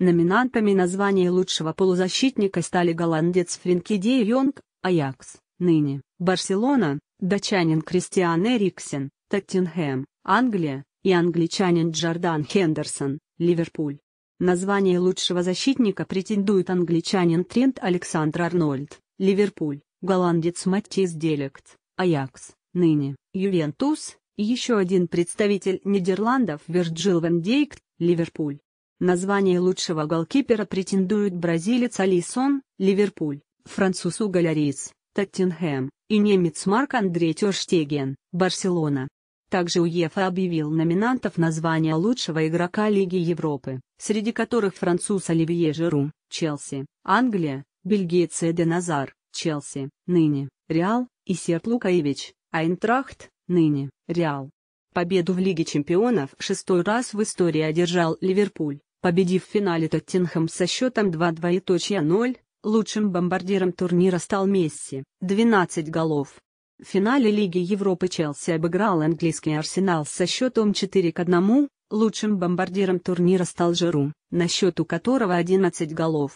Номинантами на звание лучшего полузащитника стали голландец Френки Де Йонг, Аякс, ныне, Барселона, датчанин Кристиан Эриксен, Тоттенхэм, Англия, и англичанин Джордан Хендерсон, Ливерпуль. На звание лучшего защитника претендует англичанин Трент Александр Арнольд, Ливерпуль, голландец Маттис Делект, Аякс, ныне, Ювентус, и еще один представитель Нидерландов Вирджил Ван Дейк, Ливерпуль. Название лучшего голкипера претендуют бразилец Алисон, Ливерпуль, француз Уго Ларис, Тоттенхэм, и немец Марк Андрей Терштеген, Барселона. Также УЕФА объявил номинантов на звание лучшего игрока Лиги Европы, среди которых француз Оливье Жиру, Челси, Англия, бельгиец Эде Назар, Челси, ныне, Реал, и Серп Лукаевич, Айнтрахт, ныне, Реал. Победу в Лиге чемпионов шестой раз в истории одержал Ливерпуль, Победив в финале Тоттенхэм со счетом 2-2.0, лучшим бомбардиром турнира стал Месси, 12 голов. В финале Лиги Европы Челси обыграл английский Арсенал со счетом 4 к 1, лучшим бомбардиром турнира стал Жиру, на счету которого 11 голов.